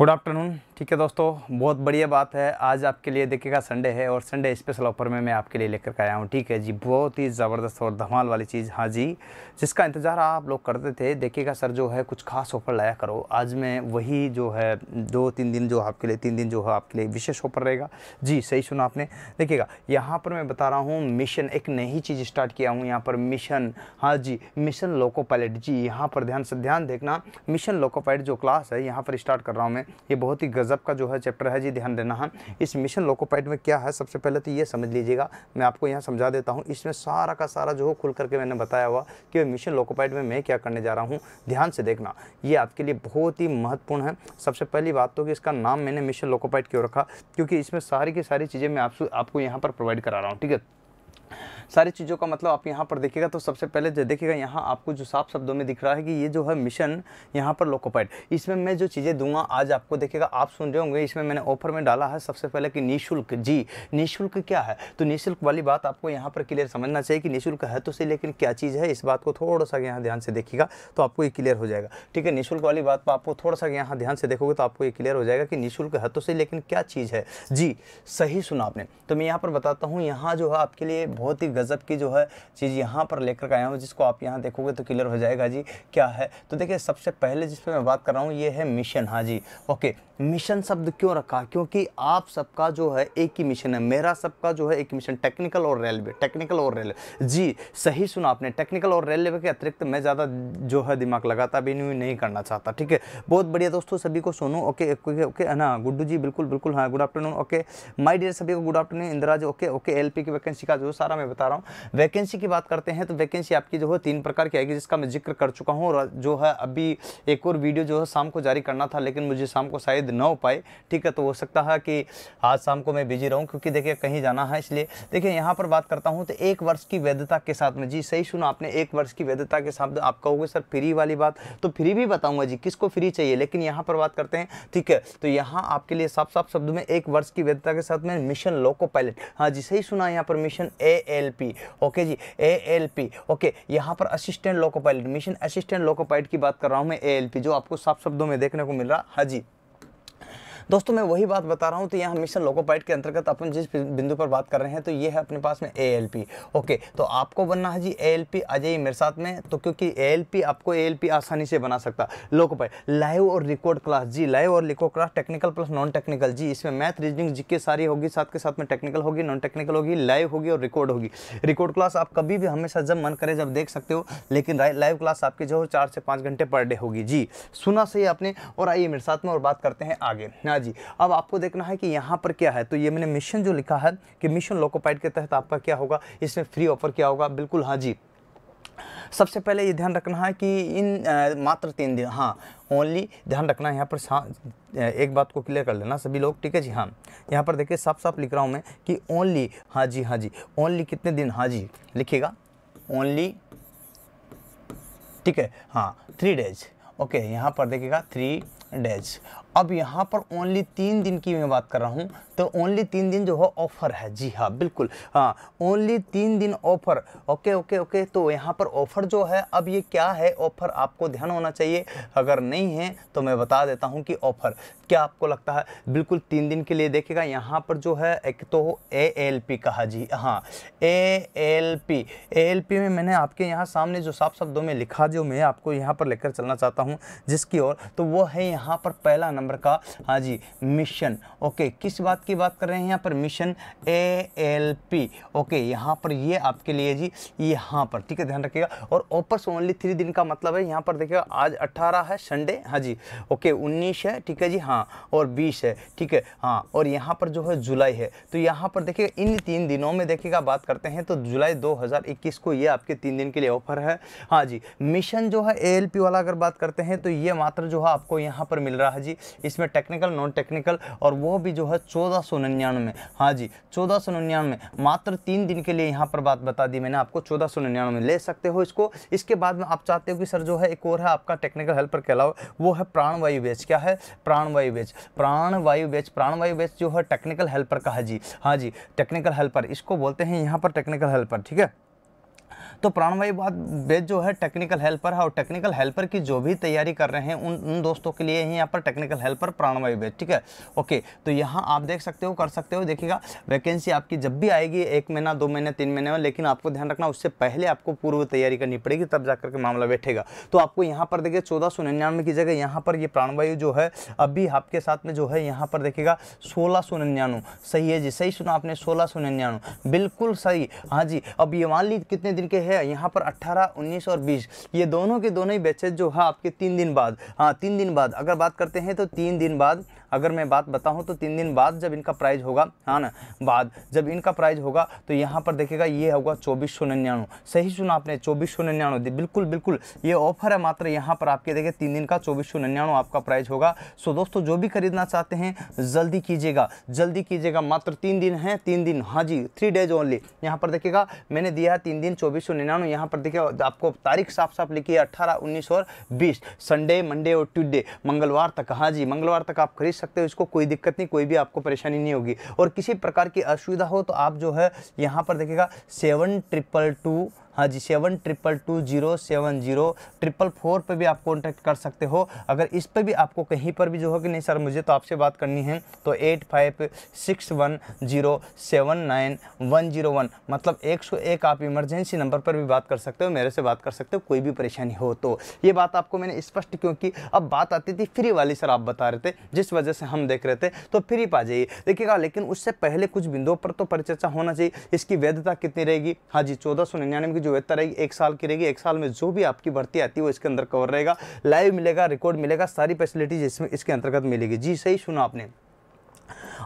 Good afternoon ठीक है दोस्तों बहुत बढ़िया बात है आज आपके लिए देखिएगा संडे है और संडे स्पेशल ऑफर में मैं आपके लिए लेकर के आया हूँ ठीक है जी बहुत ही ज़बरदस्त और धमाल वाली चीज़ हाँ जी जिसका इंतज़ार आप लोग करते थे देखिएगा सर जो है कुछ खास ऑफर लाया करो आज मैं वही जो है दो तीन दिन जो आपके लिए तीन दिन जो है आपके लिए विशेष ऑफर रहेगा जी सही सुना आपने देखिएगा यहाँ पर मैं बता रहा हूँ मिशन एक नई चीज़ स्टार्ट किया हूँ यहाँ पर मिशन हाँ जी मिशन लोको पायलट जी यहाँ पर ध्यान से ध्यान देखना मिशन लोको पायलट जो क्लास है यहाँ पर स्टार्ट कर रहा हूँ मैं ये बहुत ही गजब का जो है चैप्टर है जी ध्यान देना है हाँ। इस मिशन लोकोपाइट में क्या है सबसे पहले तो ये समझ लीजिएगा मैं आपको यहाँ समझा देता हूँ इसमें सारा का सारा जो खुल करके मैंने बताया हुआ कि मिशन लोकोपाइट में मैं क्या करने जा रहा हूँ ध्यान से देखना ये आपके लिए बहुत ही महत्वपूर्ण है सबसे पहली बात तो कि इसका नाम मैंने मिशन लोकोपाइट क्यों रखा क्योंकि इसमें सारी की सारी चीज़ें मैं आपको यहाँ पर प्रोवाइड करा रहा हूँ ठीक है सारी चीज़ों का मतलब आप यहाँ पर देखिएगा तो सबसे पहले जो देखिएगा यहाँ आपको जो साफ शब्दों में दिख रहा है कि ये जो है मिशन यहाँ पर लोकोपाइड इसमें मैं जो चीज़ें दूंगा आज आपको देखिएगा आप सुन रहे होंगे इसमें मैंने ऑफर में डाला है सबसे पहले कि निःशुल्क जी निःशुल्क क्या है तो निःशुल्क वाली बात आपको यहाँ पर क्लियर समझना चाहिए कि निःशुल्क है तो सही लेकिन क्या चीज़ है इस बात को थोड़ा सा यहाँ ध्यान से देखिएगा तो आपको ये क्लियर हो जाएगा ठीक है निःशुल्क वाली बात पर आपको थोड़ा सा यहाँ ध्यान से देखोगे तो आपको ये क्लियर हो जाएगा कि निःशुल्क है तो सही लेकिन क्या चीज़ है जी सही सुना आपने तो मैं यहाँ पर बताता हूँ यहाँ जो है आपके लिए बहुत ही गज़ब की जो है चीज़ यहाँ पर लेकर आया हूँ जिसको आप यहाँ देखोगे तो क्लियर हो जाएगा जी क्या है तो देखिए सबसे पहले जिस पर मैं बात कर रहा हूँ ये है मिशन हाँ जी ओके मिशन शब्द क्यों रखा क्योंकि आप सबका जो है एक ही मिशन है मेरा सबका जो है एक मिशन टेक्निकल और रेलवे टेक्निकल और रेलवे जी सही सुना आपने टेक्निकल और रेलवे के अतिरिक्त मैं ज़्यादा जो है दिमाग लगाता भी नहीं नहीं करना चाहता ठीक है बहुत बढ़िया दोस्तों सभी को सोनू ओके ओके ओके ना गुड्डू जी बिल्कुल बिल्कुल हाँ good afternoon okay my dear सभी को good afternoon Indira ji okay okay L की वैकेंसी का जो सारा मैं बता रहा हूँ वैकेंसी की बात करते हैं तो वैकेंसी आपकी जो है तीन प्रकार की आएगी जिसका मैं जिक्र कर चुका हूँ और जो है अभी एक और वीडियो जो है शाम को जारी करना था लेकिन मुझे शाम को शायद शायद ना हो पाए ठीक है तो हो सकता है कि आज शाम को मैं बिजी रहूँ क्योंकि देखिए कहीं जाना है इसलिए देखिए यहाँ पर बात करता हूँ तो एक वर्ष की वैधता के साथ में जी सही सुना आपने एक वर्ष की वैधता के साथ आप कहोगे सर फ्री वाली बात तो फ्री भी बताऊँगा जी किसको फ्री चाहिए लेकिन यहाँ पर बात करते हैं ठीक है तो यहाँ आपके लिए साफ साफ शब्द में एक वर्ष की वैधता के साथ में मिशन लोको पायलट हाँ जी सही सुना यहाँ पर mission A L P okay जी ए एल पी ओके यहाँ पर assistant loco pilot mission assistant loco pilot की बात कर रहा हूँ मैं ए एल पी जो आपको साफ शब्दों में देखने को मिल रहा हाँ जी दोस्तों मैं वही बात बता रहा हूँ तो यहाँ मिशन लोकोपाइट के अंतर्गत अपन जिस बिंदु पर बात कर रहे हैं तो ये है अपने पास में ए ओके तो आपको बनना है जी ए आ जाइए मेरे साथ में तो क्योंकि ए आपको ए आसानी से बना सकता लोकोपाइट लाइव और रिकॉर्ड क्लास जी लाइव और record class technical plus non technical जी इसमें मैथ रीजनिंग जी सारी होगी साथ के साथ में टेक्निकल होगी नॉन टेक्निकल होगी लाइव होगी और रिकॉर्ड होगी रिकॉर्ड क्लास आप कभी भी हमेशा जब मन करे जब देख सकते हो लेकिन लाइव क्लास आपकी जो चार से पाँच घंटे पर डे होगी जी सुना सही आपने और आइए मेरे साथ में और बात करते हैं आगे हाँ जी अब आपको देखना है कि यहाँ पर क्या है तो ये मैंने मिशन जो लिखा है कि मिशन लोकोपाइट के तहत आपका क्या होगा इसमें फ्री ऑफर क्या होगा बिल्कुल हाँ जी सबसे पहले ये ध्यान रखना है कि इन आ, मात्र तीन दिन हाँ ओनली ध्यान रखना है यहाँ पर हाँ, एक बात को क्लियर कर लेना सभी लोग ठीक है जी हाँ यहाँ पर देखिए साफ साफ लिख रहा हूँ मैं कि ओनली हाँ जी हाँ जी ओनली कितने दिन हाँ जी लिखिएगा ओनली ठीक है हाँ थ्री डेज ओके यहाँ पर देखिएगा थ्री डेज अब यहाँ पर ओनली तीन दिन की मैं बात कर रहा हूँ तो ओनली तीन दिन जो है ऑफ़र है जी हाँ बिल्कुल हाँ ओनली तीन दिन ऑफ़र ओके ओके ओके तो यहाँ पर ऑफ़र जो है अब ये क्या है ऑफ़र आपको ध्यान होना चाहिए अगर नहीं है तो मैं बता देता हूँ कि ऑफ़र क्या आपको लगता है बिल्कुल तीन दिन के लिए देखेगा यहाँ पर जो है एक तो ए एल पी कहा जी हाँ A L P A L P में मैंने आपके यहाँ सामने जो साफ शब्दों में लिखा जो मैं आपको यहाँ पर लेकर चलना चाहता हूँ जिसकी ओर तो वो है यहाँ पर पहला नंबर नंबर का हाँ जी मिशन ओके किस बात की बात कर रहे हैं यहाँ पर mission A L P okay यहाँ पर ये आपके लिए जी यहाँ पर ठीक है ध्यान रखिएगा और ओपर ओनली थ्री दिन का मतलब है यहाँ पर देखिएगा आज अट्ठारह है संडे हाँ जी ओके उन्नीस है ठीक है जी हाँ और बीस है ठीक है हाँ और यहाँ पर जो है जुलाई है तो यहाँ पर देखिएगा इन तीन दिनों में देखिएगा बात करते हैं तो जुलाई 2021 को ये आपके तीन दिन के लिए ऑफर है हाँ जी मिशन जो है एएलपी वाला अगर बात करते हैं तो ये मात्र जो है आपको यहाँ पर मिल रहा है जी इसमें टेक्निकल नॉन टेक्निकल और वो भी जो है चौदह सौ निन्यानवे हाँ जी चौदह सौ निन्यानवे मात्र तीन दिन के लिए यहाँ पर बात बता दी मैंने आपको चौदह सौ निन्यानवे ले सकते हो इसको इसके बाद में आप चाहते हो कि सर जो है एक और है आपका टेक्निकल हेल्पर के अलावा वो है प्राणवायु बेच क्या है प्राणवायु बेच प्राणवायु बेच प्राणवायु बेच जो है टेक्निकल हेल्पर का है जी हाँ जी टेक्निकल हेल्पर इसको बोलते हैं यहाँ पर टेक्निकल हेल्पर ठीक है तो प्राणवायु बाद बेच जो है टेक्निकल हेल्पर है और टेक्निकल हेल्पर की जो भी तैयारी कर रहे हैं उन उन दोस्तों के लिए ही यहाँ पर टेक्निकल हेल्पर प्राणवायु बेच ठीक है ओके तो यहाँ आप देख सकते हो कर सकते हो देखिएगा वैकेंसी आपकी जब भी आएगी एक महीना दो महीने तीन महीने में लेकिन आपको ध्यान रखना उससे पहले आपको पूर्व तैयारी करनी पड़ेगी तब जाकर के मामला बैठेगा तो आपको यहाँ पर देखिए चौदह सौ निन्यानवे की जगह यहाँ पर ये प्राणवायु जो है अभी आपके साथ में जो है यहाँ पर देखिएगा सोलह सौ निन्यानवे सही है जी सही सुना आपने सोलह सौ निन्यानवे बिल्कुल सही हाँ जी अब ये मान ली कितने दिन के है यहाँ पर 18, 19 और 20 ये दोनों के दोनों ही बैचेज जो है आपके तीन दिन बाद हाँ तीन दिन बाद अगर बात करते हैं तो तीन दिन बाद अगर मैं बात बताऊँ तो तीन दिन बाद जब इनका प्राइज़ होगा हाँ ना बाद जब इनका प्राइज़ होगा तो यहाँ पर देखेगा ये होगा चौबीस सौ निन्यानवे सही सुना आपने चौबीस सौ निन्यानवे बिल्कुल बिल्कुल ये ऑफर है मात्र यहाँ पर आपके देखे तीन दिन का चौबीस सौ निन्यानवे आपका प्राइज़ होगा सो दोस्तों जो भी खरीदना चाहते हैं जल्दी कीजिएगा जल्दी कीजिएगा मात्र तीन दिन है तीन दिन हाँ जी थ्री डेज ओनली यहाँ पर देखिएगा मैंने दिया है तीन दिन चौबीस सौ निन्यानवे यहाँ पर देखिए आपको तारीख साफ साफ लिखी है अट्ठारह उन्नीस और बीस संडे मंडे और ट्यूजडे मंगलवार तक हाँ जी मंगलवार तक आप खरीद सकते सकते हो इसको कोई दिक्कत नहीं कोई भी आपको परेशानी नहीं होगी और किसी प्रकार की असुविधा हो तो आप जो है यहाँ पर देखिएगा सेवन ट्रिपल टू हाँ जी seven triple two zero seven zero triple four पर भी आप कॉन्टैक्ट कर सकते हो अगर इस पर भी आपको कहीं पर भी जो हो कि नहीं सर मुझे तो आपसे बात करनी है तो eight five six one zero seven nine one zero one मतलब एक सौ एक आप इमरजेंसी नंबर पर भी बात कर सकते हो मेरे से बात कर सकते हो कोई भी परेशानी हो तो ये बात आपको मैंने स्पष्ट क्योंकि अब बात आती थी फ्री वाली सर आप बता रहे थे जिस वजह से हम देख रहे थे तो फ्री पा जाइए देखिएगा लेकिन उससे पहले कुछ बिंदुओं पर तो परिचर्चा होना चाहिए इसकी वैधता कितनी रहेगी हाँ जी चौदह सौ निन्यानवे की जो वेतन रहेगी एक साल की रहेगी एक साल में जो भी आपकी भर्ती आती है वो इसके अंदर कवर रहेगा लाइव मिलेगा रिकॉर्ड मिलेगा सारी फैसिलिटीज इसमें इसके अंतर्गत मिलेगी जी सही सुना आपने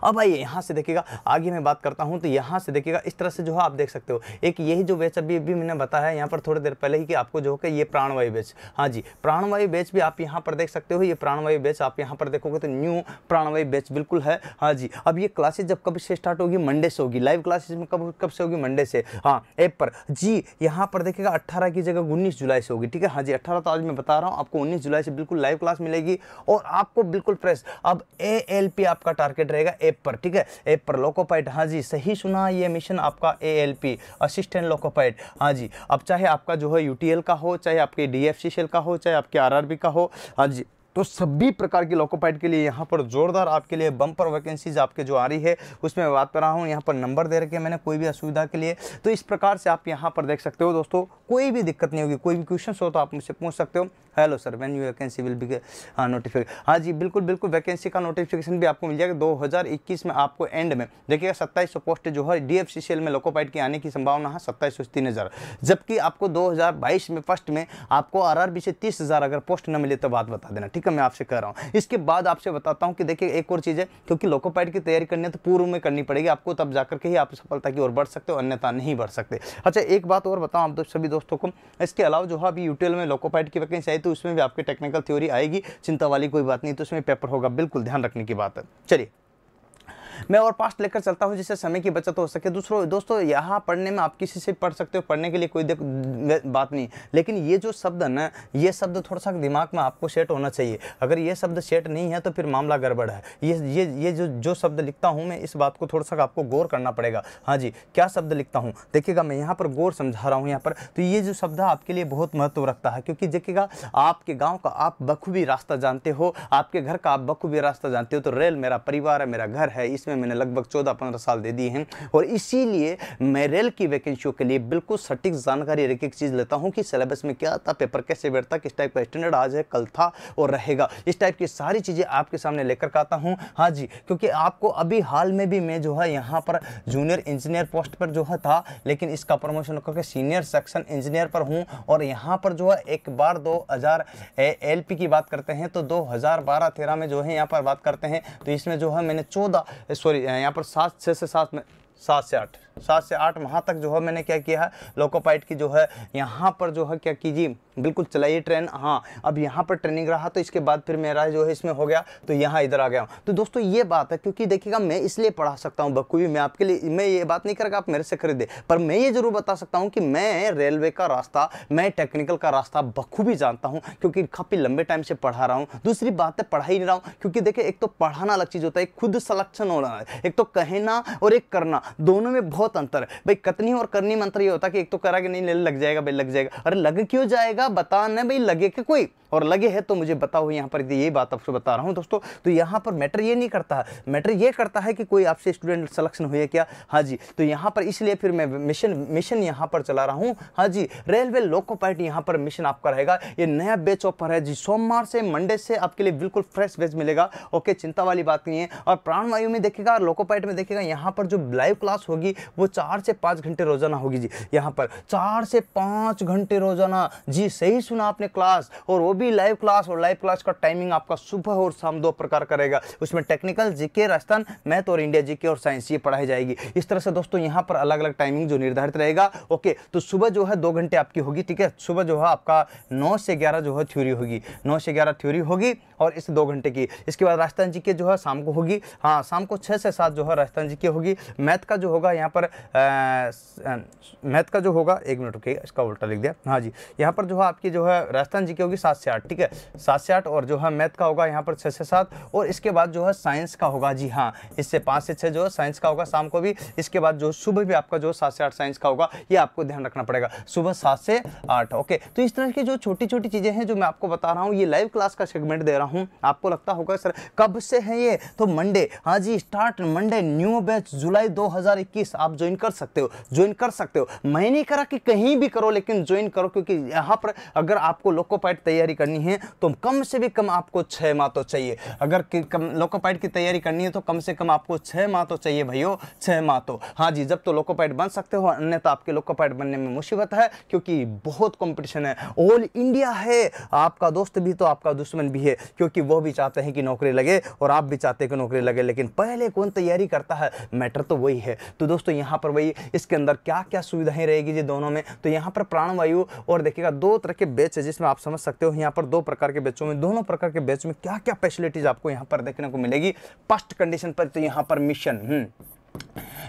अब आइए यहाँ से देखिएगा आगे मैं बात करता हूँ तो यहाँ से देखिएगा इस तरह से जो है आप देख सकते हो एक यही जो बेच अभी अभी मैंने बताया यहाँ पर थोड़ी देर पहले ही कि आपको जो है ये प्राणवायु बेच हाँ जी प्राणवायु बेच भी आप यहाँ पर देख सकते हो ये प्राणवायु बेच आप यहाँ पर देखोगे तो न्यू प्राणवायु बेच बिल्कुल है हाँ जी अब ये क्लासेज जब कब से स्टार्ट होगी मंडे से होगी लाइव क्लासेज में कब कब से होगी मंडे से हाँ ऐप पर जी यहाँ पर देखिएगा अट्ठारह की जगह उन्नीस जुलाई से होगी ठीक है हाँ जी अट्ठारह तो आज मैं बता रहा हूँ आपको उन्नीस जुलाई से बिल्कुल लाइव क्लास मिलेगी और आपको बिल्कुल फ्रेश अब ए आपका टारगेट रहेगा ए ऐप पर ठीक है ऐप पर लोकोपाइट हाँ जी सही सुना ये मिशन आपका A L P assistant loco pilot हाँ जी अब चाहे आपका जो है यू टी एल का हो चाहे आपके डी एफ सी सेल का हो चाहे आपके आर आर बी का हो हाँ जी तो सभी प्रकार की लोकोपाइट के लिए यहाँ पर जोरदार आपके लिए बम्पर वैकेंसीज आपके जो आ रही है उसमें मैं बात कर रहा हूँ यहाँ पर नंबर दे रखे मैंने कोई भी असुविधा के लिए तो इस प्रकार से आप यहाँ पर देख सकते हो दोस्तों कोई भी दिक्कत नहीं होगी कोई भी क्वेश्चन हो तो आप मुझसे पूछ सकते हो hello sir when you vacancy will be हाँ नोटिफिकेशन हाँ जी बिल्कुल बिल्कुल वैकेंसी का नोटिफिकेशन भी आपको मिल जाएगा 2021 में आपको एंड में देखिएगा सत्ताईस सौ पोस्ट जो है डी में लोकोपाइट की आने की संभावना है सत्ताईस सौ तीन हज़ार जबकि आपको 2022 में फर्स्ट में आपको आरआरबी से तीस हज़ार अगर पोस्ट न मिले तो बात बता देना ठीक है मैं आपसे कह रहा हूँ इसके बाद आपसे बताता हूँ कि देखिए एक और चीज़ है क्योंकि लोकोपाइट की तैयारी करनी है तो पूर्व में करनी पड़ेगी आपको तब जाकर के ही आप सफलता की ओर बढ़ सकते हो अन्यथा नहीं बढ़ सकते अच्छा एक बात और बताऊँ आप सभी दोस्तों को इसके अलावा जो है अभी यूटेल में लोकोपाइट की वैकेंसी तो उसमें भी आपकी टेक्निकल थ्योरी आएगी चिंता वाली कोई बात नहीं तो उसमें पेपर होगा बिल्कुल ध्यान रखने की बात है चलिए मैं और पास्ट लेकर चलता हूँ जिससे समय की बचत हो सके दूसरों दोस्तों यहाँ पढ़ने में आप किसी से पढ़ सकते हो पढ़ने के लिए कोई बात नहीं लेकिन ये जो शब्द है ना ये शब्द थोड़ा सा दिमाग में आपको सेट होना चाहिए अगर ये शब्द सेट नहीं है तो फिर मामला गड़बड़ है ये ये ये जो जो शब्द लिखता हूँ मैं इस बात को थोड़ा सा आपको गौर करना पड़ेगा हाँ जी क्या शब्द लिखता हूँ देखिएगा मैं यहाँ पर गौर समझा रहा हूँ यहाँ पर तो ये जो शब्द आपके लिए बहुत महत्व रखता है क्योंकि देखिएगा आपके गाँव का आप बखूबी रास्ता जानते हो आपके घर का आप बखूबी रास्ता जानते हो तो रेल मेरा परिवार है मेरा घर है इसमें इसमें मैंने लगभग चौदह पंद्रह साल दे दिए हैं और इसीलिए मैं रेल की वैकेंसियों के लिए बिल्कुल सटीक जानकारी एक एक चीज़ लेता हूँ कि सिलेबस में क्या था पेपर कैसे बैठता किस टाइप का स्टैंडर्ड आज है कल था और रहेगा इस टाइप की सारी चीज़ें आपके सामने लेकर आता हूँ हाँ जी क्योंकि आपको अभी हाल में भी मैं जो है यहाँ पर जूनियर इंजीनियर पोस्ट पर जो है था लेकिन इसका प्रमोशन करके सीनियर सेक्शन इंजीनियर पर हूँ और यहाँ पर जो है एक बार दो हज़ार एल की बात करते हैं तो दो हज़ार में जो है यहाँ पर बात करते हैं तो इसमें जो है मैंने चौदह सॉरी यहाँ पर सात छः से सात में सात से आठ सात से आठ माह तक जो है मैंने क्या किया है लोकोपाइट की जो है यहाँ पर जो है क्या कीजिए बिल्कुल चलाइए ट्रेन हाँ अब यहाँ पर ट्रेनिंग रहा तो इसके बाद फिर मेरा जो है इसमें हो गया तो यहाँ इधर आ गया तो दोस्तों ये बात है क्योंकि देखिएगा मैं इसलिए पढ़ा सकता हूँ बखूबी मैं आपके लिए मैं ये बात नहीं करेगा आप मेरे से खरीदे पर मैं ये जरूर बता सकता हूँ कि मैं रेलवे का रास्ता मैं टेक्निकल का रास्ता बखूबी जानता हूँ क्योंकि काफ़ी लंबे टाइम से पढ़ा रहा हूँ दूसरी बात है पढ़ा ही नहीं रहा हूँ क्योंकि देखिए एक तो पढ़ाना अलग चीज़ होता है खुद सलेक्शन होना एक तो कहना और एक करना दोनों में बहुत बहुत अंतर है भाई कतनी और करनी मंत्र ये होता कि एक तो करा कि नहीं लग जाएगा भाई लग जाएगा अरे लग क्यों जाएगा बता ना भाई लगे कि कोई और लगे हैं तो मुझे बताओ यहाँ पर ये बात आपको बता रहा हूँ दोस्तों तो यहाँ पर मैटर ये नहीं करता मैटर ये करता है कि कोई आपसे स्टूडेंट सलेक्शन हुए क्या हाँ जी तो यहाँ पर इसलिए फिर मैं मिशन मिशन यहाँ पर चला रहा हूँ हाँ जी रेलवे लोको पाइट यहाँ पर मिशन आपका रहेगा ये नया बेच ऑफर है जी सोमवार से मंडे से आपके लिए बिल्कुल फ्रेश बेच मिलेगा ओके चिंता वाली बात नहीं है और प्राणवायु में देखेगा लोको पार्ट में देखेगा यहाँ पर जो लाइव क्लास होगी वो चार से पाँच घंटे रोजाना होगी जी यहाँ पर चार से पाँच घंटे रोजाना जी सही सुना आपने क्लास और वो भी लाइव क्लास और लाइव क्लास का टाइमिंग आपका सुबह और शाम दो प्रकार करेगा उसमें टेक्निकल जीके राजस्थान मैथ और इंडिया जीके और साइंस ये पढ़ाई जाएगी इस तरह से दोस्तों यहाँ पर अलग अलग टाइमिंग जो निर्धारित रहेगा ओके तो सुबह जो है दो घंटे आपकी होगी ठीक है सुबह जो है आपका नौ से ग्यारह जो है थ्योरी होगी नौ से ग्यारह थ्योरी होगी और इस दो घंटे की इसके बाद राजस्थान जी के जो है शाम को होगी हाँ शाम को छः से सात जो है राजस्थान जी होगी मैथ का जो होगा यहाँ पर मैथ का जो होगा एक मिनट रुकिए इसका उल्टा लिख दिया हाँ जी यहाँ पर जो है आपकी जो है राजस्थान जी की होगी सात से आठ ठीक है सात से आठ और जो है मैथ का होगा यहाँ पर छः से सात और इसके बाद जो है साइंस का होगा जी हाँ इससे पाँच से छः जो है साइंस का होगा शाम को भी इसके बाद जो सुबह भी आपका जो सात से आठ साइंस का होगा ये आपको ध्यान रखना पड़ेगा सुबह सात से आठ ओके तो इस तरह की जो छोटी छोटी चीज़ें हैं जो मैं आपको बता रहा हूँ ये लाइव क्लास का सेगमेंट दे रहा हूँ आपको लगता होगा सर कब से है ये तो मंडे हाँ जी स्टार्ट मंडे न्यू बैच जुलाई दो आप ज्वाइन कर सकते हो ज्वाइन कर सकते हो मैं नहीं करा कि कहीं भी करो लेकिन ज्वाइन करो क्योंकि यहाँ पर अगर आपको लोकोपाइट तैयारी करनी है तो कम से भी कम आपको छः माह तो चाहिए अगर कम लोकोपाइट की तैयारी करनी है तो कम से कम आपको छः माह तो चाहिए भैया छः माह तो हाँ जी जब तो लोकोपाइट बन सकते हो अन्यथा आपके लोकोपाइट बनने में मुसीबत है क्योंकि बहुत कॉम्पिटिशन है ऑल इंडिया है आपका दोस्त भी तो आपका दुश्मन भी है क्योंकि वो भी चाहते हैं कि नौकरी लगे और आप भी चाहते हैं कि नौकरी लगे लेकिन पहले कौन तैयारी करता है मैटर तो वही है तो दोस्तों यहाँ पर वही इसके अंदर क्या क्या सुविधाएं रहेगी जी दोनों में तो यहाँ पर प्राणवायु और देखिएगा दो तरह के बेच है जिसमें आप समझ सकते हो यहाँ यहाँ पर दो प्रकार के बैचों में दोनों प्रकार के बैच में क्या क्या फैसिलिटीज आपको यहाँ पर देखने को मिलेगी फर्स्ट कंडीशन पर तो यहाँ पर मिशन हम्म।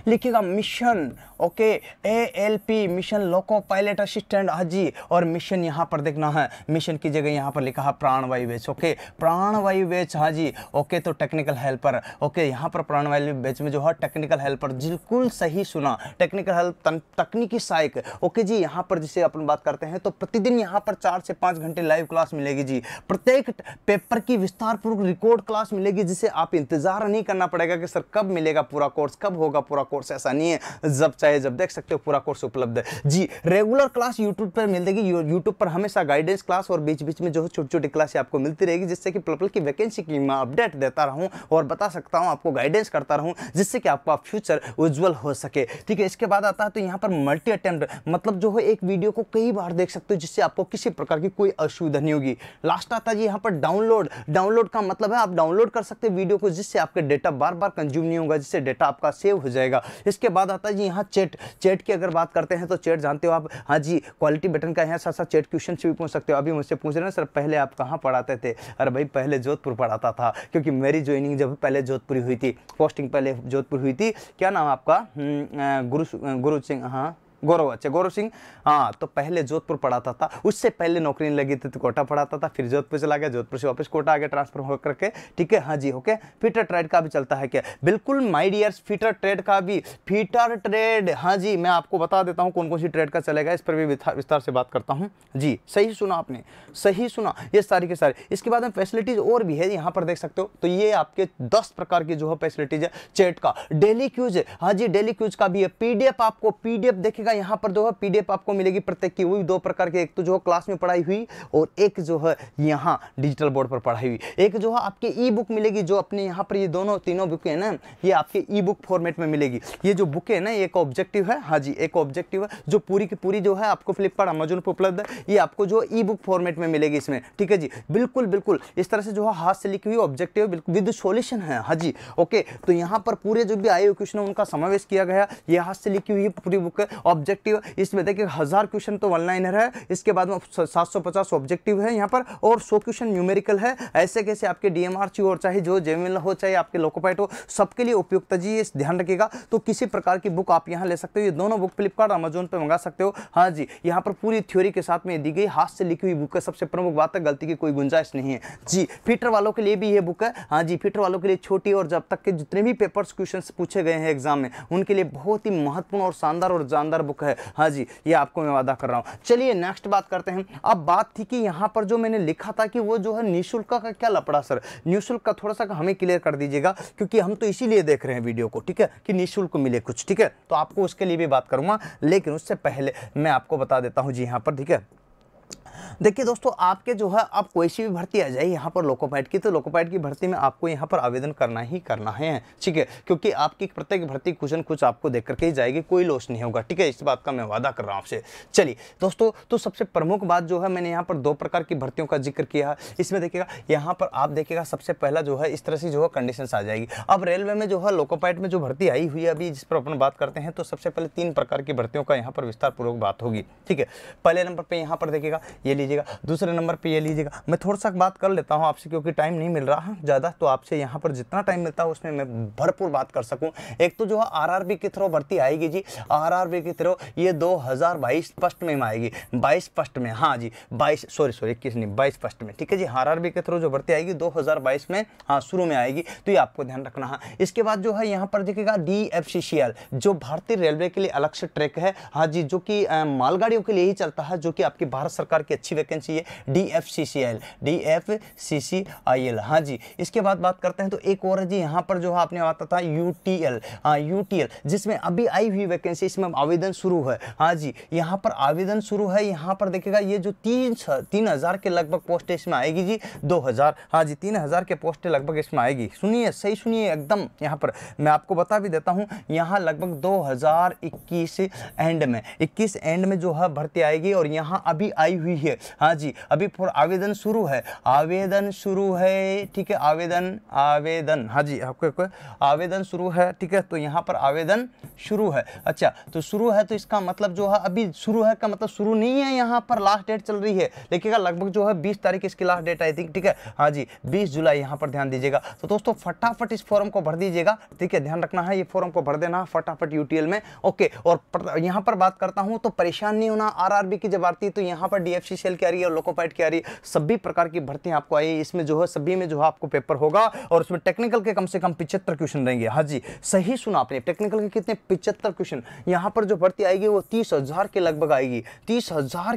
लिखिएगा mission okay A L P mission loco pilot assistant हाजी और मिशन यहाँ पर देखना है मिशन की जगह यहाँ पर लिखा है प्राणवायु बेच ओके प्राणवायु बेच हाजी ओके तो टेक्निकल हेल्पर ओके यहाँ पर प्राणवायु बेच में जो है टेक्निकल हेल्पर बिल्कुल सही सुना टेक्निकल हेल्प तकनीकी सहायक ओके जी यहाँ पर जिसे अपन बात करते हैं तो प्रतिदिन यहाँ पर चार से पाँच घंटे लाइव क्लास मिलेगी जी प्रत्येक पेपर की विस्तारपूर्वक रिकॉर्ड क्लास मिलेगी जिसे आप इंतजार नहीं करना पड़ेगा कि सर कब मिलेगा पूरा कोर्स कब तब होगा पूरा कोर्स ऐसा नहीं है जब चाहे जब देख सकते हो पूरा कोर्स उपलब्ध है जी रेगुलर क्लास यूट्यूब पर मिल जाएगी यूट्यूब पर हमेशा गाइडेंस क्लास और बीच बीच में जो है छोटी छोटी क्लासें आपको मिलती रहेगी जिससे कि पल की वैकेंसी की मैं अपडेट देता रहूँ और बता सकता हूँ आपको गाइडेंस करता रहूँ जिससे कि आपका फ्यूचर उज्ज्वल हो सके ठीक है इसके बाद आता है तो यहाँ पर मल्टी अटेम्प्ट मतलब जो है एक वीडियो को कई बार देख सकते हो जिससे आपको किसी प्रकार की कोई असुविधा नहीं होगी लास्ट आता है यहाँ पर डाउनलोड डाउनलोड का मतलब है आप डाउनलोड कर सकते हैं वीडियो को जिससे आपके डेटा बार बार कंज्यूम नहीं होगा जिससे डेटा आपका सेव हो जाएगा इसके बाद आता है जी यहाँ चेट चेट की अगर बात करते हैं तो चेट जानते हो आप हाँ जी क्वालिटी बटन का यहाँ साथ साथ चेट क्वेश्चन से भी पूछ सकते हो अभी मुझसे पूछ रहे हैं सर पहले आप कहाँ पढ़ाते थे अरे भाई पहले जोधपुर पढ़ाता था क्योंकि मेरी ज्वाइनिंग जब पहले जोधपुरी हुई थी पोस्टिंग पहले जोधपुर हुई थी क्या नाम आपका हम्म, गुरु गुरु सिंह हाँ गौरव अच्छा गौरव सिंह हाँ तो पहले जोधपुर पढ़ाता था उससे पहले नौकरी नहीं लगी थी तो कोटा पढ़ाता था फिर जोधपुर चला गया जोधपुर से वापस कोटा आ गया ट्रांसफर होकर के ठीक है हाँ जी ओके फीटर ट्रेड का भी चलता है क्या बिल्कुल माई डियर्स फीटर ट्रेड का भी फिटर ट्रेड हाँ जी मैं आपको बता देता हूँ कौन कौन सी ट्रेड का चलेगा इस पर भी विस्तार से बात करता हूँ जी सही सुना आपने सही सुना ये सारी के सारी इसके बाद में फैसिलिटीज़ और भी है यहाँ पर देख सकते हो तो ये आपके दस प्रकार की जो है फैसिलिटीज़ है चैट का डेली क्यूज हाँ जी डेली क्यूज का भी है पीडीएफ आपको पीडीएफ देखेगा जाएगा यहाँ पर जो है पी आपको मिलेगी प्रत्येक की वही दो प्रकार की एक तो जो है क्लास में पढ़ाई हुई और एक जो है यहाँ डिजिटल बोर्ड पर पढ़ाई हुई एक जो है आपके ई बुक मिलेगी जो अपने यहाँ पर ये दोनों तीनों बुक है ना ये आपके ई बुक फॉर्मेट में मिलेगी ये जो बुक है ना एक ऑब्जेक्टिव है हाँ जी एक ऑब्जेक्टिव है जो पूरी की पूरी जो है आपको फ्लिपकार्ट अमेजोन पर उपलब्ध है ये आपको जो ई बुक फॉर्मेट में मिलेगी इसमें ठीक है जी बिल्कुल बिल्कुल इस तरह से जो है हाथ से लिखी हुई ऑब्जेक्टिव विद सोल्यूशन है हाँ जी ओके तो यहाँ पर पूरे जो भी आए क्वेश्चन उनका समावेश किया गया ये हाथ से लिखी हुई पूरी बुक है ऑब्जेक्टिव इसमें देखिए हज़ार क्वेश्चन तो वन लाइनर है इसके बाद में सात सौ पचास ऑब्जेक्टिव है यहाँ पर और सौ क्वेश्चन न्यूमेरिकल है ऐसे कैसे आपके डी हो चाहे जो जेमिल हो चाहे आपके लोकोपाइट हो सबके लिए उपयुक्त जी ये ध्यान रखिएगा तो किसी प्रकार की बुक आप यहाँ ले सकते हो ये दोनों बुक फ्लिपकार्ट अमेजोन पर मंगा सकते हो हाँ जी यहाँ पर पूरी थ्योरी के साथ में दी गई हाथ से लिखी हुई बुक है सबसे प्रमुख बात है गलती की कोई गुंजाइश नहीं है जी फिटर वालों के लिए भी ये बुक है हाँ जी फिटर वालों के लिए छोटी और जब तक के जितने भी पेपर्स क्वेश्चन पूछे गए हैं एग्जाम में उनके लिए बहुत ही महत्वपूर्ण और शानदार और जानदार बुक है हाँ जी ये आपको मैं वादा कर रहा हूँ चलिए नेक्स्ट बात करते हैं अब बात थी कि यहाँ पर जो मैंने लिखा था कि वो जो है निःशुल्क का क्या लपड़ा सर निःशुल्क का थोड़ा सा हमें क्लियर कर दीजिएगा क्योंकि हम तो इसीलिए देख रहे हैं वीडियो को ठीक है कि निःशुल्क मिले कुछ ठीक है तो आपको उसके लिए भी बात करूँगा लेकिन उससे पहले मैं आपको बता देता हूँ जी यहाँ पर ठीक है देखिए दोस्तों आपके जो है आप कोई सी भी भर्ती आ जाए यहाँ पर लोकोपैट की तो लोकोपैट की भर्ती में आपको यहाँ पर आवेदन करना ही करना है ठीक है क्योंकि आपकी प्रत्येक भर्ती कुछ न कुछ आपको देख करके ही जाएगी कोई लॉस नहीं होगा ठीक है इस बात का मैं वादा कर रहा हूँ आपसे चलिए दोस्तों तो सबसे प्रमुख बात जो है मैंने यहाँ पर दो प्रकार की भर्तियों का जिक्र किया है इसमें देखिएगा यहाँ पर आप देखिएगा सबसे पहला जो है इस तरह से जो है कंडीशन आ जाएगी अब रेलवे में जो है लोकोपाइट में जो भर्ती आई हुई है अभी जिस पर अपन बात करते हैं तो सबसे पहले तीन प्रकार की भर्तियों का यहाँ पर विस्तारपूर्वक बात होगी ठीक है पहले नंबर पर यहाँ पर देखिएगा ये लीजिएगा दूसरे नंबर पर ये लीजिएगा मैं थोड़ा सा बात कर लेता हूँ आपसे क्योंकि टाइम नहीं मिल रहा ज़्यादा तो आपसे यहाँ पर जितना टाइम मिलता है उसमें मैं भरपूर बात कर सकूँ एक तो जो है आर की थ्रो भर्ती आएगी जी आर की थ्रो ये दो हज़ार बाईस फर्स्ट में आएगी बाईस फर्स्ट में हाँ जी बाईस सॉरी सॉरी इक्कीस नहीं बाईस फर्स्ट में ठीक है जी आर के थ्रो जो भर्ती आएगी दो हज़ार बाईस में हाँ शुरू में आएगी तो ये आपको ध्यान रखना है इसके बाद जो है यहाँ पर देखिएगा D F C C L जो भारतीय रेलवे के लिए अलग से ट्रैक है हाँ जी जो कि मालगाड़ियों के लिए ही चलता है जो कि आपकी भारत सरकार की की अच्छी वैकेंसी है D F C C L D F C C I L हाँ जी इसके बाद बात करते हैं तो एक और है जी यहाँ पर जो है आपने आता था यू टी एल हाँ यू टी एल जिसमें अभी आई हुई वैकेंसी इसमें आवेदन शुरू है हाँ जी यहाँ पर आवेदन शुरू है यहाँ पर देखेगा ये जो तीन तीन हज़ार के लगभग पोस्ट इसमें आएगी जी दो हज़ार हाँ जी तीन हज़ार के पोस्ट लगभग इसमें आएगी सुनिए सही सुनिए एकदम यहाँ पर मैं आपको बता भी देता हूँ यहाँ लगभग दो हज़ार इक्कीस एंड में इक्कीस एंड में जो है भर्ती आएगी और यहाँ अभी आई हुई रही है हाँ जी अभी आवेदन शुरू है आवेदन शुरू है ठीक है आवेदन आवेदन हाँ जी आपको आवेदन शुरू है ठीक है तो यहाँ पर आवेदन शुरू है अच्छा तो शुरू है तो इसका मतलब जो है अभी शुरू है का मतलब शुरू नहीं है यहाँ पर लास्ट डेट चल रही है देखिएगा लगभग जो है बीस तारीख इसकी लास्ट डेट आई थिंक ठीक है हाँ जी बीस जुलाई यहाँ पर ध्यान दीजिएगा तो दोस्तों फटाफट इस फॉर्म को भर दीजिएगा ठीक है ध्यान रखना है ये फॉर्म को भर देना फटाफट यूटीएल में ओके और यहाँ पर बात करता हूँ तो परेशान नहीं होना आरआरबी की जब आती है तो यहाँ पर डीएफसी एफ सेल की आ रही है और लोकोपाइट की आ रही है सभी प्रकार की भर्तियाँ आपको आई इसमें जो है सभी में जो है आपको पेपर होगा और उसमें टेक्निकल के कम से कम पिछहत्तर क्वेश्चन रहेंगे हाँ जी सही सुना आपने टेक्निकल के कितने पिछहत्तर क्वेश्चन यहाँ पर जो भर्ती आएगी वो तीस के लगभग आएगी तीस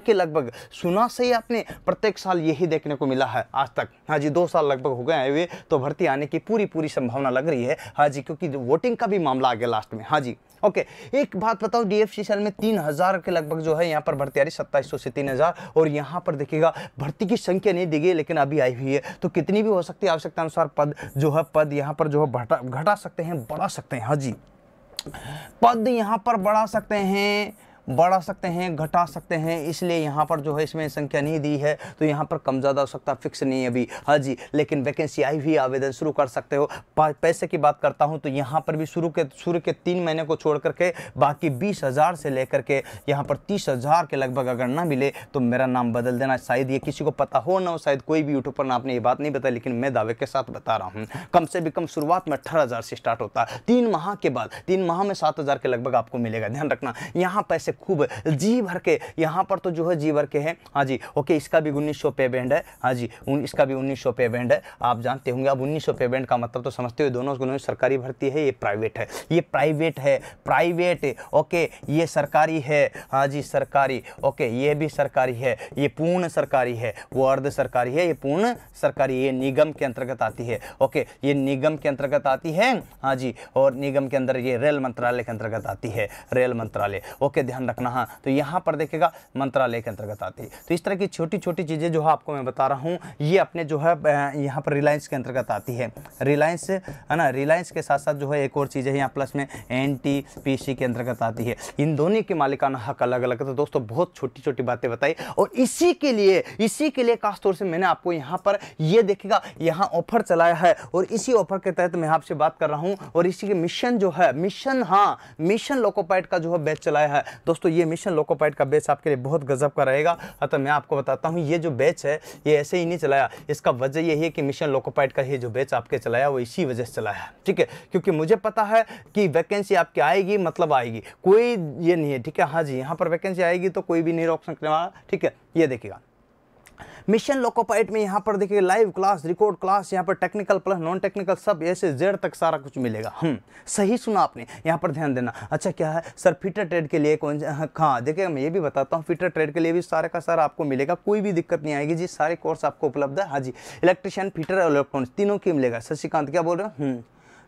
के लगभग सुना सही आपने प्रत्येक साल यही देखने को मिला है आज तक हाँ जी दो साल लगभग हो गए आए हुए तो भर्ती आने की पूरी पूरी संभावना लग रही है हाँ जी क्योंकि वोटिंग का भी मामला आ गया लास्ट में हाँ जी ओके एक बात डीएफसी सेल में तीन के लगभग जो है यहाँ पर भर्ती आ रही सत्ताईस से तीन हजार और यहाँ पर देखिएगा भर्ती की संख्या नहीं दी गई लेकिन अभी आई हुई है तो कितनी भी हो सकती है आवश्यकता अनुसार पद जो है पद यहाँ पर जो है घटा घटा सकते हैं बढ़ा सकते हैं हाँ जी पद यहाँ पर बढ़ा सकते हैं बढ़ा सकते हैं घटा सकते हैं इसलिए यहाँ पर जो है इसमें संख्या नहीं दी है तो यहाँ पर कम ज़्यादा हो सकता फिक्स नहीं है अभी हाँ जी लेकिन वैकेंसी आई हुई आवेदन शुरू कर सकते हो पैसे की बात करता हूँ तो यहाँ पर भी शुरू के शुरू के तीन महीने को छोड़ करके बाकी बीस हज़ार से लेकर के यहाँ पर तीस हज़ार के लगभग अगर ना मिले तो मेरा नाम बदल देना शायद ये किसी को पता हो ना हो शायद कोई भी यूट्यूब पर आपने ये बात नहीं बताई लेकिन मैं दावे के साथ बता रहा हूँ कम से भी कम शुरुआत में अट्ठारह से स्टार्ट होता है तीन माह के बाद तीन माह में सात के लगभग आपको मिलेगा ध्यान रखना यहाँ पैसे खूब जी भर के यहाँ पर तो जो है जी भर के हैं हाँ जी ओके इसका भी उन्नीस सौ पे बैंड है हाँ जी उन, इसका भी उन्नीस सौ पे बैंड है आप जानते होंगे अब उन्नीस सौ पे बैंड का मतलब तो समझते हो दोनों दोनों सरकारी भर्ती है ये प्राइवेट है ये प्राइवेट है प्राइवेट ओके ये सरकारी है हाँ जी सरकारी ओके ये भी सरकारी है ये पूर्ण सरकारी है वो अर्ध सरकारी है ये पूर्ण सरकारी ये निगम के अंतर्गत आती है ओके ये निगम के अंतर्गत आती है हाँ जी और निगम के अंदर ये रेल मंत्रालय के अंतर्गत आती है रेल मंत्रालय ओके ध्यान ध्यान रखना है हाँ। तो यहाँ पर देखेगा मंत्रालय के अंतर्गत आती है तो इस तरह की छोटी छोटी चीज़ें जो है आपको मैं बता रहा हूँ ये अपने जो है यहाँ पर रिलायंस के अंतर्गत आती है रिलायंस है ना रिलायंस के साथ साथ जो है एक और चीज़ है यहाँ प्लस में एन के अंतर्गत आती है इन दोनों के मालिकाना हक अलग अलग है तो दोस्तों बहुत छोटी छोटी बातें बताई और इसी के लिए इसी के लिए खासतौर से मैंने आपको यहाँ पर ये देखेगा यहाँ ऑफर चलाया है और इसी ऑफर के तहत मैं आपसे बात कर रहा हूँ और इसी के मिशन जो है मिशन हाँ मिशन लोकोपाइट का जो है बैच चलाया है तो दोस्तों ये मिशन लोकोपाइट का बैच आपके लिए बहुत गजब का रहेगा अतः मैं आपको बताता हूँ ये जो बैच है ये ऐसे ही नहीं चलाया इसका वजह यही है कि मिशन लोकोपाइट का ये जो बैच आपके चलाया वो इसी वजह से चलाया ठीक है क्योंकि मुझे पता है कि वैकेंसी आपकी आएगी मतलब आएगी कोई ये नहीं है ठीक है हाँ जी यहाँ पर वैकेंसी आएगी तो कोई भी नहीं रोक सकने वाला ठीक है ये देखिएगा मिशन लोकोपाइट में यहाँ पर देखिए लाइव क्लास रिकॉर्ड क्लास यहाँ पर टेक्निकल प्लस नॉन टेक्निकल सब ऐसे जेड तक सारा कुछ मिलेगा हम हम्म, सही सुना आपने यहाँ पर ध्यान देना अच्छा क्या है सर फिटर ट्रेड के लिए कौन हाँ, हाँ देखिए मैं ये भी बताता हूँ फिटर ट्रेड के लिए भी सारे का सारा आपको मिलेगा कोई भी दिक्कत नहीं आएगी जी सारे कोर्स आपको उपलब्ध है हाँ जी इलेक्ट्रिशियन फिटर और इलेक्ट्रॉनिक्स तीनों की मिलेगा शशिकांत क्या बोल रहे हो हम्म।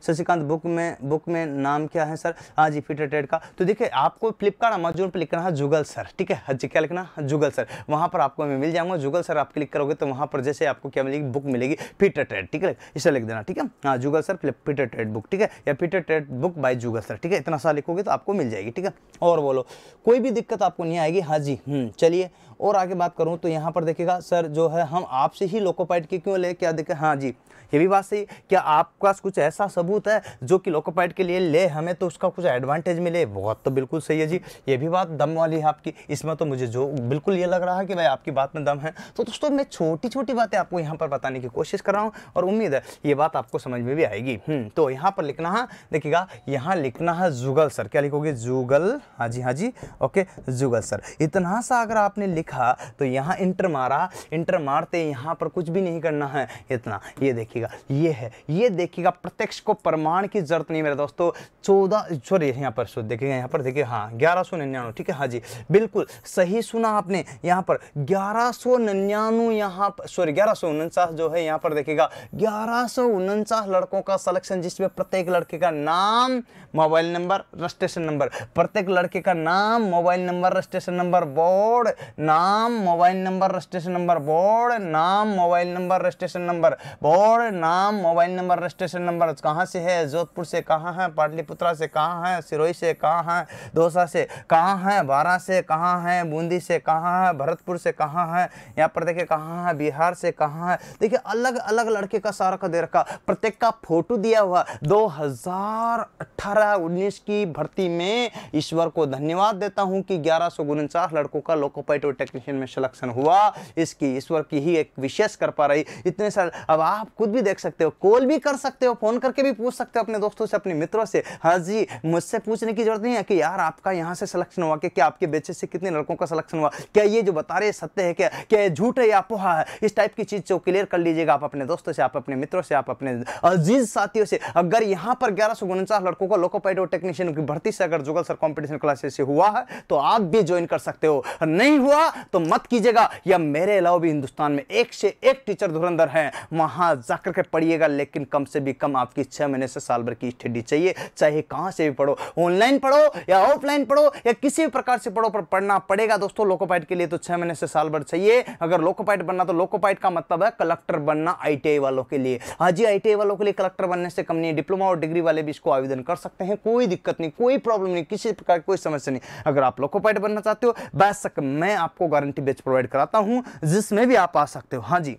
शशिकांत बुक में बुक में नाम क्या है सर हाँ जी पीटर ट्रेड का तो देखिए आपको फ्लिपकार्ट अमेजोन पर लिखना है जुगल सर ठीक है जी क्या लिखना जुगल सर वहाँ पर आपको मैं मिल जाऊँगा जुगल सर आप क्लिक करोगे तो वहाँ पर जैसे आपको क्या मिलेगी बुक मिलेगी पीटर ट्रेड ठीक है इसे लिख देना ठीक है हाँ Jugal sir fitter trade book ठीक है या fitter trade book by Jugal sir ठीक है इतना सा लिखोगे तो आपको मिल जाएगी ठीक है और बोलो कोई भी दिक्कत आपको नहीं आएगी हाँ जी हम्म, चलिए और आगे बात करूँ तो यहाँ पर देखिएगा सर जो है हम आपसे ही लोकोपाइट के क्यों ले क्या देखें हाँ जी ये भी बात सही क्या आपके पास कुछ ऐसा सब सबूत है जो कि लोकोपाइट के लिए ले हमें तो उसका कुछ एडवांटेज मिले बहुत तो बिल्कुल सही है जी ये भी बात दम वाली है आपकी इसमें तो मुझे जो बिल्कुल ये लग रहा है कि भाई आपकी बात में दम है तो दोस्तों मैं छोटी छोटी बातें आपको यहाँ पर बताने की कोशिश कर रहा हूँ और उम्मीद है ये बात आपको समझ में भी आएगी हम्म, तो यहाँ पर लिखना है देखिएगा यहाँ लिखना है जुगल सर क्या लिखोगे जुगल हाँ जी हाँ जी ओके जुगल सर इतना सा अगर आपने लिखा तो यहाँ इंटर मारा इंटर मारते यहाँ पर कुछ भी नहीं करना है इतना ये देखिएगा ये है ये देखिएगा प्रत्यक्ष को प्रमाण की जरूरत नहीं मेरे दोस्तों चौदह सॉरी यहाँ पर देखिए यहाँ पर देखिए हाँ ग्यारह सौ निन्यानवे ठीक है हाँ जी बिल्कुल सही सुना आपने यहाँ पर ग्यारह सौ निन्यानवे यहाँ सॉरी ग्यारह सौ उनचास जो है यहाँ पर देखिएगा ग्यारह सौ उनचास लड़कों का सलेक्शन जिसमें प्रत्येक लड़के का नाम मोबाइल नंबर रजिस्ट्रेशन नंबर प्रत्येक लड़के का नाम mobile number registration number board नाम mobile number registration number board नाम mobile number registration number board नाम मोबाइल नंबर रजिस्ट्रेशन नंबर कहाँ कहाँ से है जोधपुर से कहाँ हैं पाटलिपुत्रा से कहाँ हैं सिरोही से कहाँ हैं दौसा से कहाँ हैं बारा से कहाँ हैं बूंदी से कहाँ हैं भरतपुर से कहाँ हैं यहाँ पर देखिए कहाँ हैं बिहार से कहाँ हैं देखिए अलग अलग लड़के का सारा का दे रखा प्रत्येक का फोटो दिया हुआ दो हज़ार अट्ठारह उन्नीस की भर्ती में ईश्वर को धन्यवाद देता हूँ कि ग्यारह सौ उनचास लड़कों का लोकोपाइट और टेक्नीशियन में सिलेक्शन हुआ इसकी ईश्वर की ही एक विशेष कृपा रही इतने सारे अब आप खुद भी देख सकते हो कॉल भी कर सकते हो फोन करके भी पूछ सकते हो अपने दोस्तों से अपने मित्रों से हाँ जी मुझसे पूछने की जरूरत नहीं है कि यार आपका यहाँ से सिलेक्शन हुआ कि क्या आपके बेचे से कितने लड़कों का सिलेक्शन हुआ क्या ये जो बता रहे सत्य है क्या क्या ये झूठ है या अपोहा है इस टाइप की चीज़ को क्लियर कर लीजिएगा आप अपने दोस्तों से आप अपने मित्रों से आप अपने अजीज साथियों से अगर यहाँ पर ग्यारह लड़कों का लोकोपाइड और टेक्नीशियन की भर्ती से अगर जुगल सर कॉम्पिटिशन क्लासेस से हुआ है तो आप भी ज्वाइन कर सकते हो नहीं हुआ तो मत कीजिएगा या मेरे अलावा भी हिंदुस्तान में एक से एक टीचर धुरंधर हैं वहाँ जाकर के पढ़िएगा लेकिन कम से भी कम आपकी छः छः महीने से साल भर की स्टडी चाहिए चाहे कहां से भी पढ़ो ऑनलाइन पढ़ो या ऑफलाइन पढ़ो या किसी भी प्रकार से पढ़ो पर पढ़ना पड़ेगा दोस्तों लोकोपाइट के लिए तो छह महीने से साल भर चाहिए अगर लोकोपाइट बनना तो लोकोपाइट का मतलब है कलेक्टर बनना आई वालों के लिए हाँ जी आई वालों के लिए कलेक्टर बनने से कम नहीं डिप्लोमा और डिग्री वाले भी इसको आवेदन कर सकते हैं कोई दिक्कत नहीं कोई प्रॉब्लम नहीं किसी प्रकार की कोई समस्या नहीं अगर आप लोकोपाइट बनना चाहते हो बैसक मैं आपको गारंटी बेच प्रोवाइड कराता हूँ जिसमें भी आप आ सकते हो हाँ जी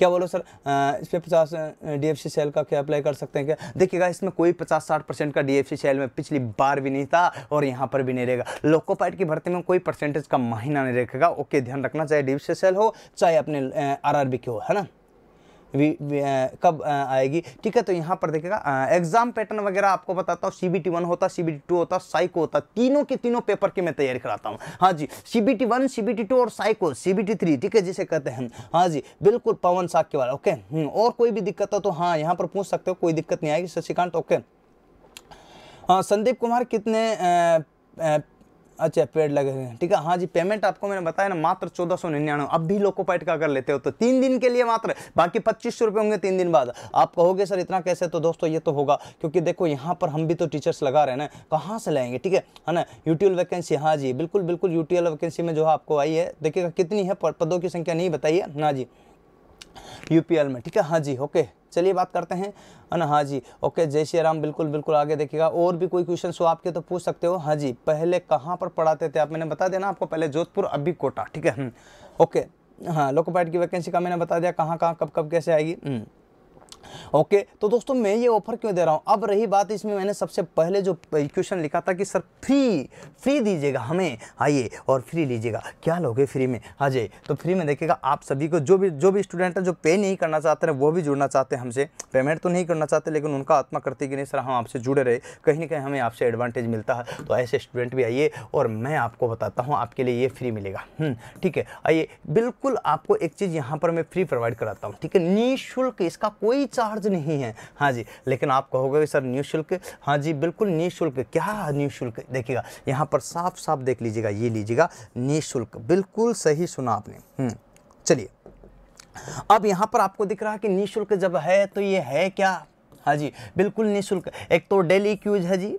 क्या बोलो सर इस पर पचास डी सेल का क्या अप्लाई कर सकते हैं क्या देखिएगा इसमें कोई पचास साठ परसेंट का डी सेल में पिछली बार भी नहीं था और यहाँ पर भी नहीं रहेगा लोकोपाइट की भर्ती में कोई परसेंटेज का महीना नहीं रखेगा ओके ध्यान रखना चाहे डी सेल हो चाहे अपने आर के हो है ना वी, वी, आ, कब आ, आएगी ठीक है तो यहाँ पर देखेगा एग्जाम पैटर्न वगैरह आपको बताता हूँ सी वन होता सी टू होता साइको होता तीनों के तीनों पेपर की मैं तैयारी कराता हूँ हाँ जी C B T one C B T two और psycho C B T three ठीक है जिसे कहते हैं हाँ जी बिल्कुल पवन साग के वाला ओके हम्म, और कोई भी दिक्कत हो तो हाँ यहाँ पर पूछ सकते हो कोई दिक्कत नहीं आएगी शशिकांत ओके संदीप कुमार कितने आ, आ, अच्छा पेड़ लगे हुए हैं ठीक है हाँ जी पेमेंट आपको मैंने बताया ना मात्र चौदह सौ निन्यानवे अब भी पैट का कर लेते हो तो तीन दिन के लिए मात्र बाकी पच्चीस सौ रुपये होंगे तीन दिन बाद आप कहोगे सर इतना कैसे तो दोस्तों ये तो होगा क्योंकि देखो यहाँ पर हम भी तो टीचर्स लगा रहे हैं ना कहाँ से लाएंगे ठीक है है ना एल वैकेंसी हाँ जी बिल्कुल बिल्कुल एल वैकेंसी में जो आपको आई है देखिएगा कितनी है पदों की संख्या नहीं बताइए ना जी एल में ठीक है हाँ जी ओके चलिए बात करते हैं है ना हाँ जी ओके जय श्री राम बिल्कुल बिल्कुल आगे देखिएगा और भी कोई क्वेश्चन हो आपके तो पूछ सकते हो हाँ जी पहले कहाँ पर पढ़ाते थे आप मैंने बता देना आपको पहले जोधपुर अभी कोटा ठीक है हम्म। ओके हाँ लोकोपाइट की वैकेंसी का मैंने बता दिया कहाँ कहाँ कब कब कैसे आएगी हम्म। ओके okay, तो दोस्तों मैं ये ऑफर क्यों दे रहा हूँ अब रही बात इसमें मैंने सबसे पहले जो क्वेश्चन लिखा था कि सर फ्री फ्री दीजिएगा हमें आइए और फ्री लीजिएगा क्या लोगे फ्री में हाँ जी तो फ्री में देखिएगा आप सभी को जो भी जो भी स्टूडेंट है जो पे नहीं करना चाहते हैं वो भी जुड़ना चाहते हैं हमसे पेमेंट तो नहीं करना चाहते लेकिन उनका आत्मा करते कि नहीं सर हम आपसे जुड़े रहे कहीं ना कहीं हमें आपसे एडवांटेज मिलता है तो ऐसे स्टूडेंट भी आइए और मैं आपको बताता हूँ आपके लिए ये फ्री मिलेगा हम्म, ठीक है आइए बिल्कुल आपको एक चीज़ यहाँ पर मैं फ्री प्रोवाइड कराता हूँ ठीक है निःशुल्क इसका कोई चार्ज नहीं है हाँ जी लेकिन आप कहोगे सर निःशुल्क हाँ जी बिल्कुल निःशुल्क क्या निःशुल्क देखिएगा यहाँ पर साफ साफ देख लीजिएगा ये लीजिएगा निःशुल्क बिल्कुल सही सुना आपने हम्म, चलिए अब यहाँ पर आपको दिख रहा है कि निःशुल्क जब है तो ये है क्या हाँ जी बिल्कुल निःशुल्क एक तो डेली क्यूज है जी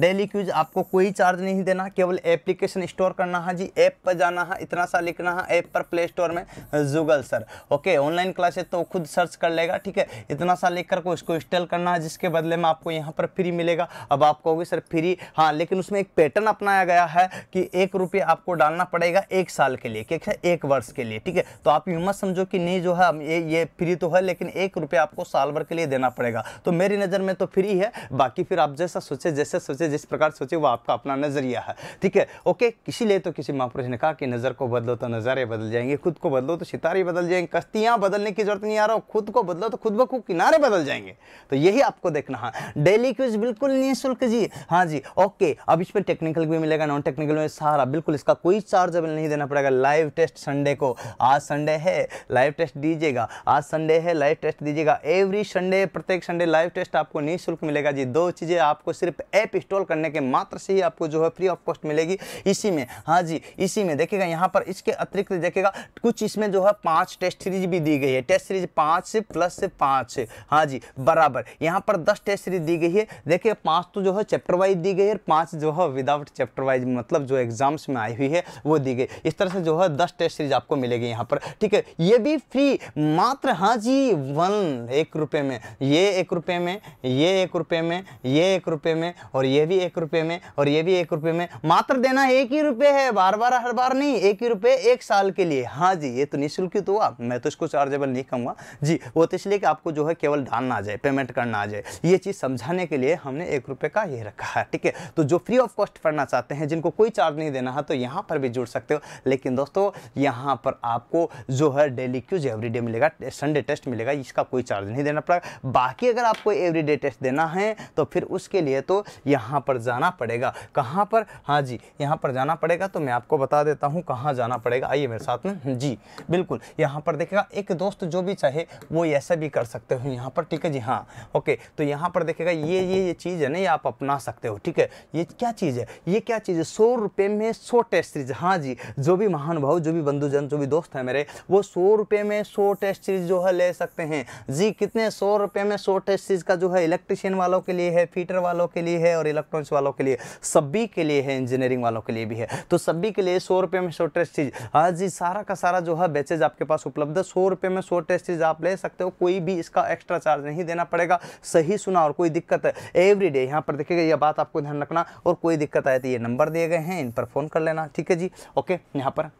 डेली क्यूज आपको कोई चार्ज नहीं देना केवल एप्लीकेशन स्टोर करना है जी ऐप पर जाना है इतना सा लिखना है ऐप पर प्ले स्टोर में Jugal sir okay online classes तो खुद सर्च कर लेगा ठीक है इतना सा लिख करके उसको इंस्टॉल करना है जिसके बदले में आपको यहाँ पर फ्री मिलेगा अब आप कहोगे सर फ्री हाँ लेकिन उसमें एक पैटर्न अपनाया गया है कि एक रुपये आपको डालना पड़ेगा एक साल के लिए क्या एक वर्ष के लिए ठीक है तो आप यूँ मत समझो कि नहीं जो है ये ये फ्री तो है लेकिन एक रुपये आपको साल भर के लिए देना पड़ेगा तो मेरी नज़र में तो फ्री है बाकी फिर आप जैसा सोचे जैसे सोचे सोचे जिस प्रकार सोचे वो आपका अपना नज़रिया है ठीक है ओके इसीलिए तो किसी महापुरुष ने कहा कि नज़र को बदलो तो नज़ारे बदल जाएंगे खुद को बदलो तो सितारे बदल जाएंगे कश्तियाँ बदलने की जरूरत नहीं आ रहा खुद को बदलो तो खुद ब खुद किनारे बदल जाएंगे तो यही आपको देखना है डेली क्यूज बिल्कुल निःशुल्क जी हाँ जी ओके अब इस पर टेक्निकल भी मिलेगा नॉन टेक्निकल में सारा बिल्कुल इसका कोई चार्ज नहीं देना पड़ेगा लाइव टेस्ट संडे को आज संडे है लाइव टेस्ट दीजिएगा आज संडे है लाइव टेस्ट दीजिएगा एवरी संडे प्रत्येक संडे लाइव टेस्ट आपको निःशुल्क मिलेगा जी दो चीज़ें आपको सिर्फ ऐप इंस्टॉल करने के मात्र से ही आपको जो है फ्री ऑफ कॉस्ट मिलेगी इसी में हाँ जी इसी में देखिएगा यहाँ पर इसके अतिरिक्त देखिएगा कुछ इसमें जो है पाँच टेस्ट सीरीज भी दी गई है टेस्ट सीरीज पाँच से प्लस से पाँच से हाँ जी बराबर यहाँ पर दस टेस्ट सीरीज दी गई है देखिए पाँच तो जो है चैप्टर वाइज दी गई है पाँच जो है विदाउट चैप्टर वाइज मतलब जो एग्जाम्स में आई हुई है वो दी गई इस तरह से जो है दस टेस्ट सीरीज आपको मिलेगी यहाँ पर ठीक है ये भी फ्री मात्र हाँ जी वन एक रुपये में ये एक रुपये में ये एक रुपये में ये एक रुपये में और ये ये भी एक रुपये में और ये भी एक रुपये में मात्र देना एक ही रुपये है बार बार हर बार नहीं एक ही रुपये एक साल के लिए हाँ जी ये तो निःशुल्क तो हुआ मैं तो इसको चार्जेबल नहीं कहूँगा जी वो तो इसलिए कि आपको जो है केवल डालना आ जाए पेमेंट करना आ जाए ये चीज़ समझाने के लिए हमने एक रुपये का ये रखा है ठीक है तो जो फ्री ऑफ कॉस्ट पढ़ना चाहते हैं जिनको कोई चार्ज नहीं देना है तो यहाँ पर भी जुड़ सकते हो लेकिन दोस्तों यहाँ पर आपको जो है डेली क्यूज एवरी मिलेगा संडे टेस्ट मिलेगा इसका कोई चार्ज नहीं देना पड़ेगा बाकी अगर आपको एवरी टेस्ट देना है तो फिर उसके लिए तो यहाँ कहाँ पर जाना पड़ेगा कहाँ पर हाँ जी यहाँ पर जाना पड़ेगा तो मैं आपको बता देता हूँ कहाँ जाना पड़ेगा आइए मेरे साथ में जी बिल्कुल यहाँ पर देखेगा एक दोस्त जो भी चाहे वो ऐसा भी कर सकते हो यहाँ पर ठीक है जी हाँ ओके तो यहाँ पर देखेगा ये ये ये चीज़ है ना ये आप अपना सकते हो ठीक है ये क्या चीज़ है ये क्या चीज़ है सौ रुपये में सौ टेस्ट सीरीज हाँ जी जो भी महानुभाव जो भी बंधुजन जो भी दोस्त हैं मेरे वो सौ रुपये में सौ टेस्ट सीरीज जो है ले सकते हैं जी कितने सौ रुपये में सौ टेस्ट सीरीज का जो है इलेक्ट्रिशियन वालों के लिए है फीटर वालों के लिए है और इलेक्ट्रॉनिक्स वालों के लिए सभी के लिए है इंजीनियरिंग वालों के लिए भी है तो सभी के लिए सौ रुपये में सौ टेस्ट चीज़ आज हाँ जी सारा का सारा जो है बैचेज आपके पास उपलब्ध है सौ रुपये में सौ टेस्ट चीज़ आप ले सकते हो कोई भी इसका एक्स्ट्रा चार्ज नहीं देना पड़ेगा सही सुना और कोई दिक्कत है एवरी डे यहाँ पर देखिएगा यह बात आपको ध्यान रखना और कोई दिक्कत आए तो ये नंबर दिए गए हैं इन पर फ़ोन कर लेना ठीक है जी ओके यहाँ पर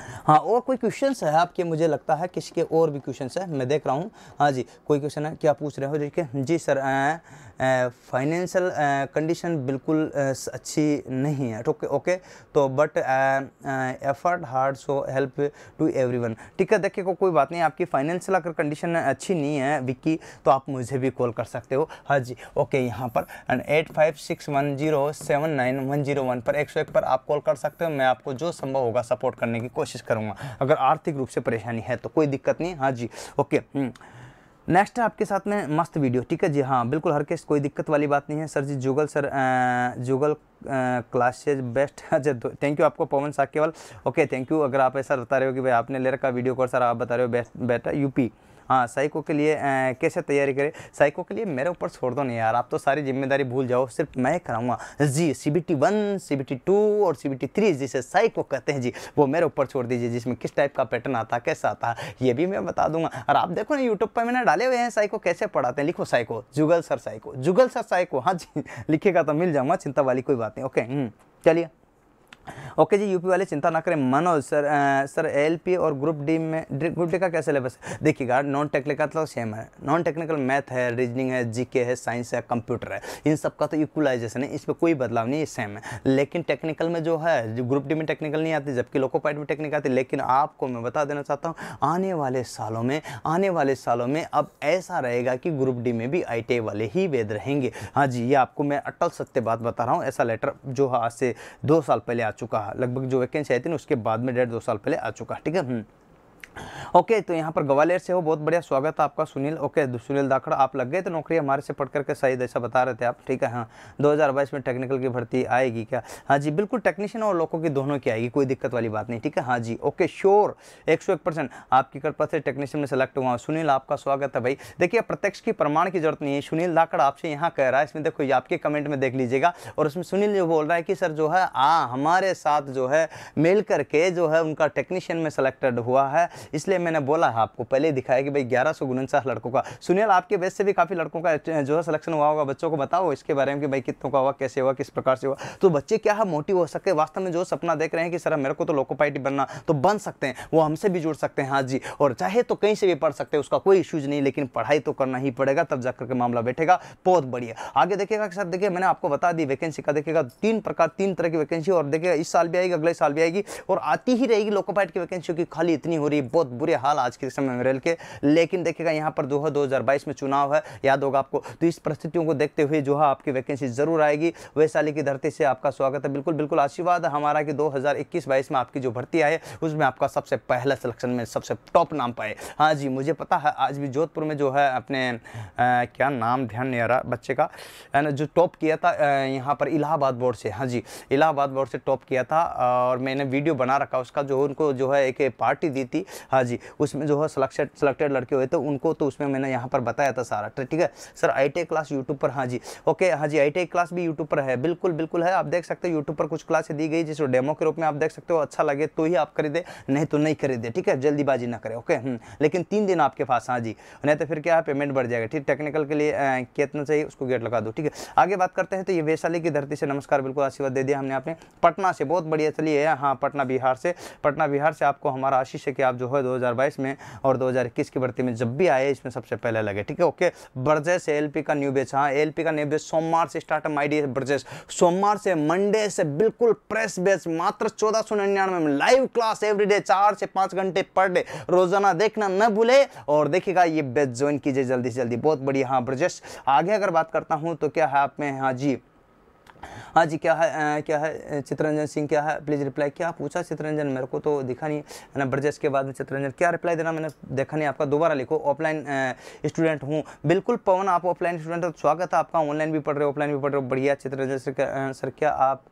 हाँ और कोई क्वेश्चन है आपके मुझे लगता है किसके और भी क्वेश्चन है मैं देख रहा हूँ हाँ जी कोई क्वेश्चन है क्या पूछ रहे हो देखिए जी सर फाइनेंशियल कंडीशन बिल्कुल आ, अच्छी नहीं है ठोके ओके तो but effort hard so help to everyone ठीक है देखिए को, कोई बात नहीं आपकी फाइनेंशियल अगर कंडीशन अच्छी नहीं है विक्की तो आप मुझे भी कॉल कर सकते हो हाँ जी ओके यहाँ पर eight five six one zero seven nine one zero one पर एक सौ एक पर आप कॉल कर सकते हो मैं आपको जो संभव होगा सपोर्ट करने की कोशिश करूँगा अगर आर्थिक रूप से परेशानी है तो कोई दिक्कत नहीं हाँ जी ओके नेक्स्ट हम्म। है आपके साथ में मस्त वीडियो ठीक है जी हाँ बिल्कुल हर केस कोई दिक्कत वाली बात नहीं है sir ji Jugal sir Jugal classes best अच्छा थैंक तो यू आपको Pawan Sakewal okay thank you अगर आप ऐसा बता रहे हो कि भाई आपने ले रखा वीडियो कॉल सर आप बता रहे हो बेस्ट बेटा यूपी हाँ साइको के लिए आ, कैसे तैयारी करें साइको के लिए मेरे ऊपर छोड़ दो नहीं यार आप तो सारी जिम्मेदारी भूल जाओ सिर्फ मैं कराऊंगा जी C B T one C B T two और सी बी टी थ्री जिसे साइको कहते हैं जी वो मेरे ऊपर छोड़ दीजिए जिसमें किस टाइप का पैटर्न आता कैसा आता ये भी मैं बता दूंगा और आप देखो ना यूट्यूब पर मैंने डाले हुए हैं साइको कैसे पढ़ाते हैं लिखो psycho Jugal sir psycho Jugal sir psycho हाँ जी लिखेगा तो मिल जाऊंगा चिंता वाली कोई बात नहीं ओके हम्म, चलिए ओके जी यूपी वाले चिंता ना करें मनोज सर आ, सर एलपी और ग्रुप डी में ग्रुप डी का क्या सिलेबस देखिएगा नॉन टेक्निकल तो सेम है नॉन टेक्निकल मैथ है रीजनिंग है जीके है साइंस है कंप्यूटर है इन सब का तो इक्वलाइजेशन है इसमें कोई बदलाव नहीं सेम है लेकिन टेक्निकल में जो है जो ग्रुप डी में टेक्निकल नहीं आती जबकि लोकोपाइट में टेक्निकल आती लेकिन आपको मैं बता देना चाहता हूँ आने वाले सालों में आने वाले सालों में अब ऐसा रहेगा कि ग्रुप डी में भी आई वाले ही वेद रहेंगे हाँ जी ये आपको मैं अटल सत्य बात बता रहा हूँ ऐसा लेटर जो आज से दो साल पहले आ चुका है लगभग जो वैकेंसी आई थी ना उसके बाद में डेढ़ दो साल पहले आ चुका है ठीक है हम्म। ओके तो यहाँ पर ग्वालियर से हो बहुत बढ़िया स्वागत है आपका सुनील ओके सुनील दाखड़ आप लग गए तो नौकरी हमारे से पढ़ करके सही ऐसा बता रहे थे आप ठीक है हाँ 2022 में टेक्निकल की भर्ती आएगी क्या हाँ जी बिल्कुल टेक्नीशियन और लोगों की दोनों की आएगी कोई दिक्कत वाली बात नहीं ठीक है हाँ जी ओके श्योर एक सौ आपकी कृपा से टेक्नीशियन में सेलेक्ट हुआ सुनील आपका स्वागत है भाई देखिए प्रत्यक्ष की प्रमाण की जरूरत नहीं है सुनील दाखड़ आपसे यहाँ कह रहा है इसमें देखो आपके कमेंट में देख लीजिएगा और उसमें सुनील जो बोल रहा है कि सर जो है आ हमारे साथ जो है मिल करके जो है उनका टेक्नीशियन में सेलेक्टेड हुआ है इसलिए मैंने बोला है आपको पहले दिखाया कि भाई ग्यारह सौ लड़कों का सुनील आपके वैसे भी काफ़ी लड़कों का जो है सिलेक्शन हुआ होगा बच्चों को बताओ इसके बारे में कि भाई कितनों का हुआ कैसे हुआ किस प्रकार से हुआ तो बच्चे क्या है मोटिव हो सकते वास्तव में जो सपना देख रहे हैं कि सर मेरे को तो लोकोपाइटी बनना तो बन सकते हैं वो हमसे भी जुड़ सकते हैं हाँ जी और चाहे तो कहीं से भी पढ़ सकते हैं उसका कोई इशूज नहीं लेकिन पढ़ाई तो करना ही पड़ेगा तब जाकर के मामला बैठेगा बहुत बढ़िया आगे देखेगा सर देखिए मैंने आपको बता दी वैकेंसी का देखेगा तीन प्रकार तीन तरह की वैकेंसी और देखिएगा इस साल भी आएगी अगले साल भी आएगी और आती ही रहेगी लोकोपाइट की वैकेंसी की खाली इतनी हो रही है बहुत बुरे हाल आज के समय में रेल के लेकिन देखिएगा यहाँ पर जो है दो में चुनाव है याद होगा आपको तो इस परिस्थितियों को देखते हुए जो है आपकी वैकेंसी जरूर आएगी वैशाली की धरती से आपका स्वागत है बिल्कुल बिल्कुल आशीर्वाद हमारा कि दो हज़ार में आपकी जो भर्ती आए उसमें आपका सबसे पहला सिलेक्शन में सबसे टॉप नाम पाए हाँ जी मुझे पता है आज भी जोधपुर में जो है अपने क्या नाम ध्यान नहीं आ रहा बच्चे का जो टॉप किया था यहाँ पर इलाहाबाद बोर्ड से हाँ जी इलाहाबाद बोर्ड से टॉप किया था और मैंने वीडियो बना रखा उसका जो उनको जो है एक पार्टी दी थी हाँ जी उसमें जो है सिलेक्टेड सिलेक्टेड लड़के हुए थे उनको तो उसमें मैंने यहाँ पर बताया था सारा ठीक है सर आई क्लास यूट्यूब पर हाँ जी ओके हाँ जी आई क्लास भी यूट्यूब पर है बिल्कुल बिल्कुल है आप देख सकते हो यूट्यूब पर कुछ क्लासें दी गई जिसको डेमो के रूप में आप देख सकते हो अच्छा लगे तो ही आप खरीदे नहीं तो नहीं खरीदे ठीक है जल्दीबाजी ना करें ओके हम्म, लेकिन तीन दिन आपके पास हाँ जी नहीं तो फिर क्या है पेमेंट बढ़ जाएगा ठीक टेक्निकल के लिए कितना चाहिए उसको गेट लगा दो ठीक है आगे बात करते हैं तो ये वैशाली की धरती से नमस्कार बिल्कुल आशीर्वाद दे दिया हमने आपने पटना से बहुत बढ़िया चलिए हाँ पटना बिहार से पटना बिहार से आपको हमारा आशीष है कि आप जो हुए 2022 में और 2021 की भर्ती में जब भी आए इसमें सबसे पहले लगे ठीक है ओके ब्रजेश एल का न्यू बेच हाँ एल का न्यू बेच सोमवार से स्टार्ट एम डी ब्रजेश सोमवार से मंडे से बिल्कुल प्रेस बेच मात्र चौदह में लाइव क्लास एवरीडे चार से पाँच घंटे पर डे रोजाना देखना न भूले और देखिएगा ये बेच ज्वाइन कीजिए जल्दी से जल्दी बहुत बढ़िया हाँ ब्रजेश आगे अगर बात करता हूँ तो क्या है आप में हाँ जी हाँ जी क्या है आ, क्या है चित्ररंजन सिंह क्या है प्लीज़ रिप्लाई क्या पूछा चित्ररंजन मेरे को तो दिखा नहीं है ना ब्रजेश के बाद में चित्ररंजन क्या रिप्लाई देना मैंने देखा नहीं आपका दोबारा लिखो ऑफलाइन स्टूडेंट हूँ बिल्कुल पवन आप ऑफलाइन स्टूडेंट हो तो स्वागत है आपका ऑनलाइन भी पढ़ रहे हो ऑफलाइन भी पढ़ रहे हो बढ़िया चित्ररंजन सर सर क्या आप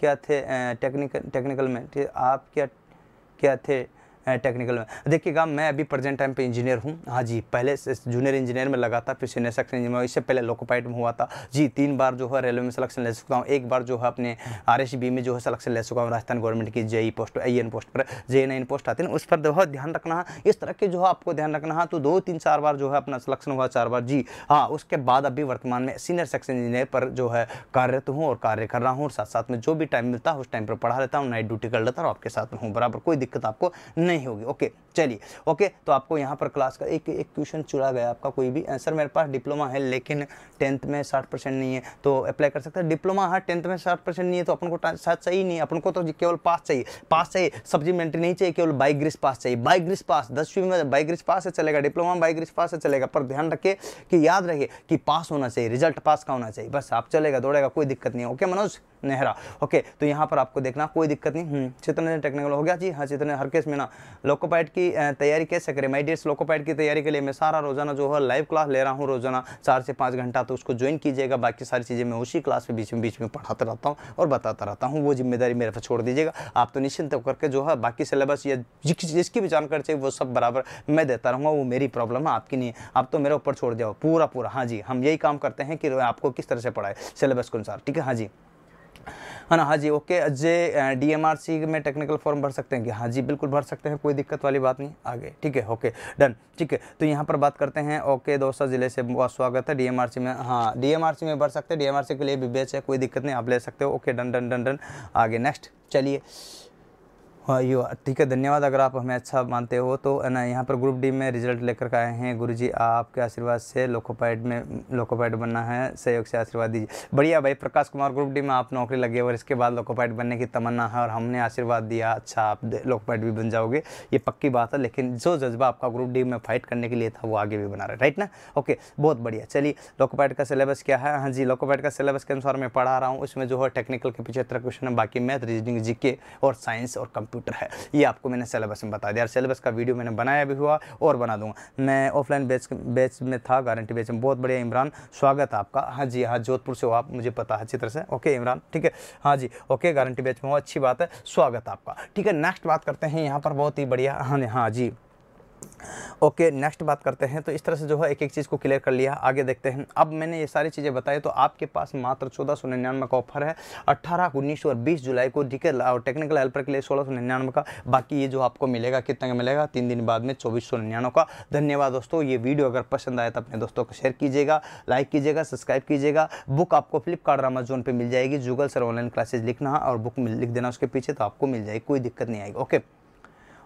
क्या थे टेक्निकल टेक्निकल में आप क्या क्या थे टेक्निकल में देखिएगा मैं अभी प्रेजेंट टाइम पे इंजीनियर हूँ हाँ जी पहले जूनियर इंजीनियर में लगा था फिर सीनियर सेक्शन इंजीनियर में इससे पहले लोकोपाइट में हुआ था जी तीन बार जो है रेलवे में सलेक्शन ले चुका हूँ एक बार जो है अपने आर में जो है सलेक्शन ले चुका हूँ राजस्थान गवर्नमेंट की जेई पोस्ट आई पोस्ट पर जे एन पोस्ट आती है उस पर जो है ध्यान रखना है इस तरह के जो है आपको ध्यान रखना है तो दो तीन चार बार जो है अपना सलेक्शन हुआ चार बार जी हाँ उसके बाद अभी वर्तमान में सीनियर सेक्शन इंजीनियर पर जो है कार्यरत हूँ और कार्य कर रहा हूँ और साथ साथ में जो भी टाइम मिलता है उस टाइम पर पढ़ा लेता हूँ नाइट ड्यूटी कर लेता हूँ आपके साथ में हूँ बराबर कोई दिक्कत आपको नहीं नहीं होगी ओके चलिए ओके तो आपको यहाँ पर क्लास का एक एक क्वेश्चन चुरा गया आपका कोई भी आंसर मेरे पास डिप्लोमा है लेकिन टेंथ में साठ परसेंट नहीं है तो अप्लाई कर सकते हैं डिप्लोमा हाँ टेंथ में साठ परसेंट नहीं है तो अपन को साथ सही नहीं अपन को तो केवल पास चाहिए पास चाहिए सब्जी सब्जिमेंट्री नहीं चाहिए केवल बाई पास चाहिए बाई पास दसवीं में बाई पास से चलेगा डिप्लोमा बाई ग्रीस पास से चलेगा पर ध्यान रखिए कि याद रखिए कि पास होना चाहिए रिजल्ट पास का होना चाहिए बस आप चलेगा दौड़ेगा कोई दिक्कत नहीं ओके मनोज नेहरा ओके तो यहाँ पर आपको देखना कोई दिक्कत नहीं हम्म, चित्र टेक्निकल हो गया जी हाँ चित्र हरकेश मीणा लोकोपाइट की तैयारी कैसे करें माई डियर्स लोकोपैट की तैयारी के लिए मैं सारा रोजाना जो है लाइव क्लास ले रहा हूँ रोजाना चार से पाँच घंटा तो उसको ज्वाइन कीजिएगा बाकी सारी चीज़ें मैं उसी क्लास में बीच में बीच में पढ़ाता रहता हूँ और बताता रहता हूँ वो जिम्मेदारी मेरे पर छोड़ दीजिएगा आप तो निश्चिंत करके जो है बाकी सिलेबस या जिसकी भी जानकारी चाहिए वो सब बराबर मैं देता रहूँगा वो मेरी प्रॉब्लम है आपकी नहीं आप तो मेरे ऊपर छोड़ जाओ पूरा पूरा हाँ जी हम यही काम करते हैं कि आपको किस तरह से पढ़ाए सिलेबस के अनुसार ठीक है हाँ जी है हाँ ना हाँ जी ओके अजय डीएमआरसी में टेक्निकल फॉर्म भर सकते हैं कि हाँ जी बिल्कुल भर सकते हैं कोई दिक्कत वाली बात नहीं आगे ठीक है ओके डन ठीक है तो यहाँ पर बात करते हैं ओके दोस्तों ज़िले से बहुत स्वागत है डीएमआरसी में हाँ डीएमआरसी में भर सकते हैं डीएमआरसी के लिए भी बेच है कोई दिक्कत नहीं आप ले सकते हो okay done done done done आगे नेक्स्ट चलिए हाँ यो ठीक है धन्यवाद अगर आप हमें अच्छा मानते हो तो ना यहाँ पर ग्रुप डी में रिजल्ट लेकर के आए हैं गुरुजी आपके आशीर्वाद से लोकोपाइड में लोकोपाइड बनना है सहयोग से आशीर्वाद दीजिए बढ़िया भाई प्रकाश कुमार ग्रुप डी में आप नौकरी लगे और इसके बाद लोकोपाइड बनने की तमन्ना है और हमने आशीर्वाद दिया अच्छा आप लोकोपाइड भी बन जाओगे ये पक्की बात है लेकिन जो जज्बा आपका ग्रुप डी में फाइट करने के लिए था वो आगे भी बना रहा है राइट ना ओके बहुत बढ़िया चलिए लोकोपाइड का सिलेबस क्या है हाँ जी लोकोपाइड का सिलेबस के अनुसार मैं पढ़ा रहा हूँ उसमें जो है टेक्निकल के पिछहत्तर क्वेश्चन है बाकी मैथ रीजनिंग जी और साइंस और कंप्यूटर कंप्यूटर है ये आपको मैंने सिलेबस में बता दिया और सिलेबस का वीडियो मैंने बनाया भी हुआ और बना दूँगा मैं ऑफलाइन बैच बैच में था गारंटी बैच में बहुत बढ़िया इमरान स्वागत है आपका हाँ जी हाँ जोधपुर से हो आप मुझे पता है अच्छी तरह से ओके इमरान ठीक है हाँ जी ओके गारंटी बैच में हो अच्छी बात है स्वागत आपका ठीक है नेक्स्ट बात करते हैं यहाँ पर बहुत ही बढ़िया हाँ हाँ जी ओके okay, नेक्स्ट बात करते हैं तो इस तरह से जो है एक एक चीज़ को क्लियर कर लिया आगे देखते हैं अब मैंने ये सारी चीज़ें बताई तो आपके पास मात्र चौदह सौ निन्यानवे का ऑफर है अट्ठारह उन्नीस और बीस जुलाई को डीके और टेक्निकल हेल्पर के लिए सोलह सौ निन्यानवे का बाकी ये जो आपको मिलेगा कितने का मिलेगा तीन दिन बाद में चौबीस सौ निन्यानवे का धन्यवाद दोस्तों ये वीडियो अगर पसंद आए तो अपने दोस्तों को शेयर कीजिएगा लाइक कीजिएगा सब्सक्राइब कीजिएगा बुक आपको फ्लिपकार्ट अमेजोन पर मिल जाएगी जूगल सर ऑनलाइन क्लासेज लिखना और बुक लिख देना उसके पीछे तो आपको मिल जाएगी कोई दिक्कत नहीं आएगी ओके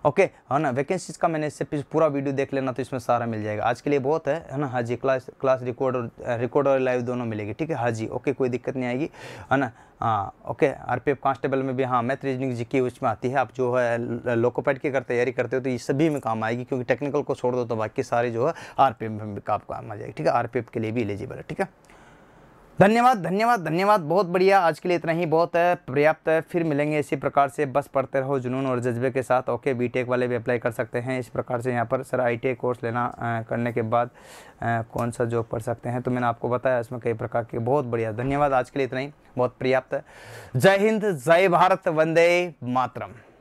ओके है ना वैकेंसीज का मैंने इससे पूरा वीडियो देख लेना तो इसमें सारा मिल जाएगा आज के लिए बहुत है है ना हाँ जी क्लास क्लास रिकॉर्ड और रिकॉर्ड और लाइव दोनों मिलेगी ठीक है हाँ जी ओके कोई दिक्कत नहीं आएगी है ना हाँ okay R P F constable में भी हाँ मैथ रीजनिंग जी की उसमें आती है आप जो है लोकोपैड की अगर तैयारी करते हो तो ये सभी में काम आएगी क्योंकि टेक्निकल को छोड़ दो तो बाकी सारे जो है आर पी एफ में भी काम आ जाएगी ठीक है आर पी एफ के लिए भी एलिजिबल है ठीक है धन्यवाद धन्यवाद धन्यवाद बहुत बढ़िया आज के लिए इतना ही बहुत है पर्याप्त है फिर मिलेंगे इसी प्रकार से बस पढ़ते रहो जुनून और जज्बे के साथ ओके बीटेक वाले भी अप्लाई कर सकते हैं इस प्रकार से यहाँ पर सर आईटीआई कोर्स लेना आ, करने के बाद आ, कौन सा जॉब पढ़ सकते हैं तो मैंने आपको बताया इसमें कई प्रकार के बहुत बढ़िया धन्यवाद आज के लिए इतना ही बहुत पर्याप्त है जय हिंद जय भारत वंदे मातरम